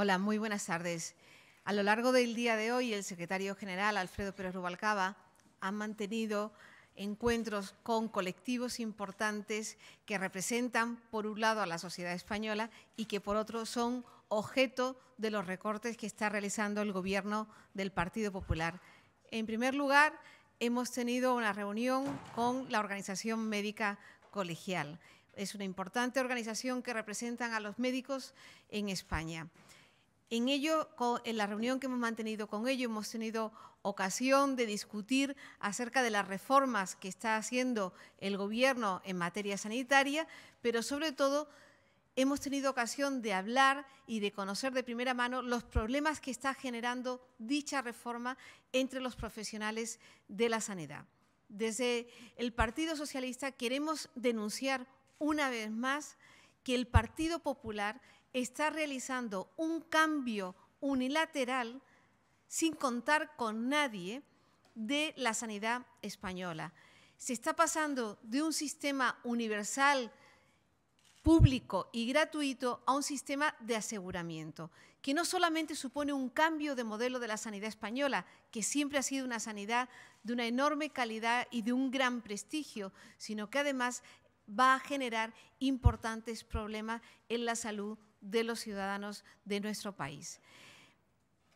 Hola, muy buenas tardes. A lo largo del día de hoy, el secretario general Alfredo Pérez Rubalcaba ha mantenido encuentros con colectivos importantes que representan, por un lado, a la sociedad española y que, por otro, son objeto de los recortes que está realizando el Gobierno del Partido Popular. En primer lugar, hemos tenido una reunión con la Organización Médica Colegial. Es una importante organización que representan a los médicos en España. En ello, en la reunión que hemos mantenido con ellos, hemos tenido ocasión de discutir acerca de las reformas que está haciendo el Gobierno en materia sanitaria, pero sobre todo hemos tenido ocasión de hablar y de conocer de primera mano los problemas que está generando dicha reforma entre los profesionales de la sanidad. Desde el Partido Socialista queremos denunciar una vez más que el Partido Popular está realizando un cambio unilateral sin contar con nadie de la sanidad española. Se está pasando de un sistema universal, público y gratuito a un sistema de aseguramiento, que no solamente supone un cambio de modelo de la sanidad española, que siempre ha sido una sanidad de una enorme calidad y de un gran prestigio, sino que además va a generar importantes problemas en la salud de los ciudadanos de nuestro país.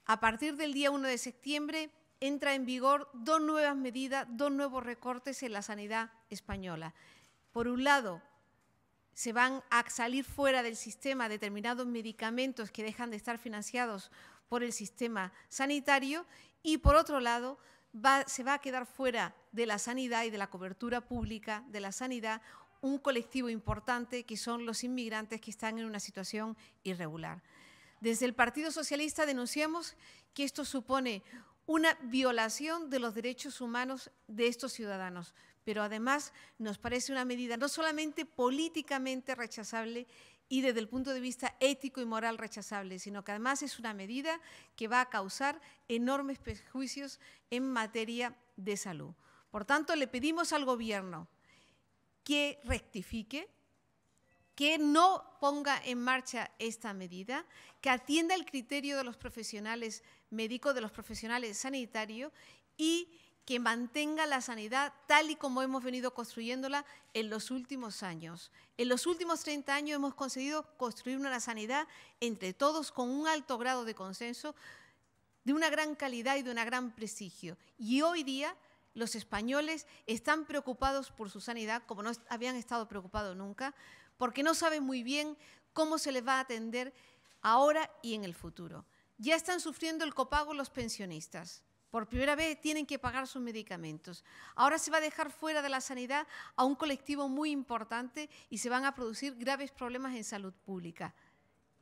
A partir del día 1 de septiembre entra en vigor dos nuevas medidas, dos nuevos recortes en la sanidad española. Por un lado, se van a salir fuera del sistema determinados medicamentos que dejan de estar financiados por el sistema sanitario y, por otro lado, se va a quedar fuera de la sanidad y de la cobertura pública de la sanidad un colectivo importante que son los inmigrantes que están en una situación irregular. Desde el Partido Socialista denunciamos que esto supone una violación de los derechos humanos de estos ciudadanos, pero además nos parece una medida no solamente políticamente rechazable y desde el punto de vista ético y moral rechazable, sino que además es una medida que va a causar enormes perjuicios en materia de salud. Por tanto, le pedimos al Gobierno que rectifique, que no ponga en marcha esta medida, que atienda el criterio de los profesionales médicos, de los profesionales sanitarios y que mantenga la sanidad tal y como hemos venido construyéndola en los últimos años. En los últimos 30 años hemos conseguido construir una sanidad entre todos con un alto grado de consenso, de una gran calidad y de un gran prestigio. Y hoy día los españoles están preocupados por su sanidad, como no habían estado preocupados nunca, porque no saben muy bien cómo se les va a atender ahora y en el futuro. Ya están sufriendo el copago los pensionistas. Por primera vez tienen que pagar sus medicamentos. Ahora se va a dejar fuera de la sanidad a un colectivo muy importante y se van a producir graves problemas en salud pública.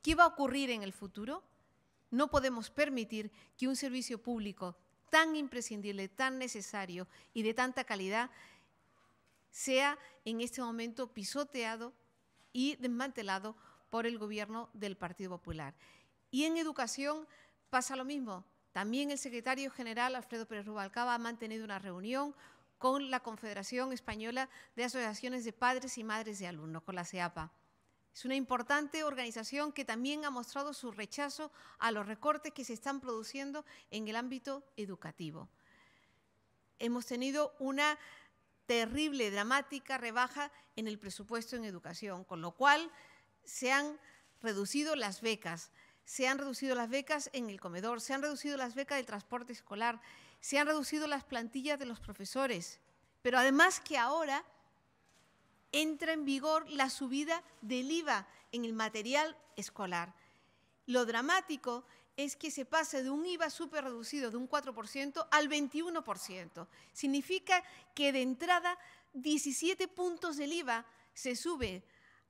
¿Qué va a ocurrir en el futuro? No podemos permitir que un servicio público tan imprescindible, tan necesario y de tanta calidad sea en este momento pisoteado y desmantelado por el gobierno del Partido Popular. Y en educación pasa lo mismo. También el secretario general Alfredo Pérez Rubalcaba ha mantenido una reunión con la Confederación Española de Asociaciones de Padres y Madres de Alumnos, con la CEAPA. Es una importante organización que también ha mostrado su rechazo a los recortes que se están produciendo en el ámbito educativo. Hemos tenido una terrible, dramática rebaja en el presupuesto en educación, con lo cual se han reducido las becas, se han reducido las becas en el comedor, se han reducido las becas del transporte escolar, se han reducido las plantillas de los profesores, pero además que ahora entra en vigor la subida del IVA en el material escolar. Lo dramático es que se pasa de un IVA súper reducido de un 4% al 21%. Significa que de entrada 17 puntos del IVA se sube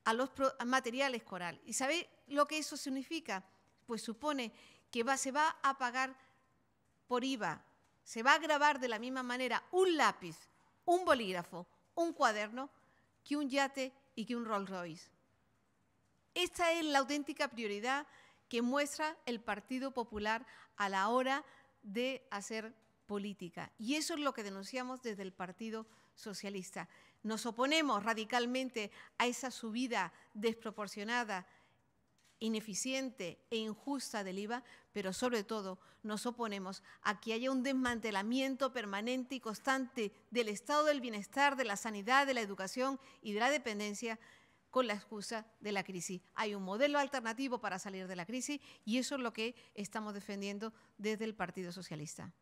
a los materiales escolares. ¿Y sabe lo que eso significa? Pues supone que se va a pagar por IVA, se va a grabar de la misma manera un lápiz, un bolígrafo, un cuaderno, que un yate y que un Rolls Royce. Esta es la auténtica prioridad que muestra el Partido Popular a la hora de hacer política. Y eso es lo que denunciamos desde el Partido Socialista. Nos oponemos radicalmente a esa subida desproporcionada ineficiente e injusta del IVA, pero sobre todo nos oponemos a que haya un desmantelamiento permanente y constante del estado del bienestar, de la sanidad, de la educación y de la dependencia con la excusa de la crisis. Hay un modelo alternativo para salir de la crisis y eso es lo que estamos defendiendo desde el Partido Socialista.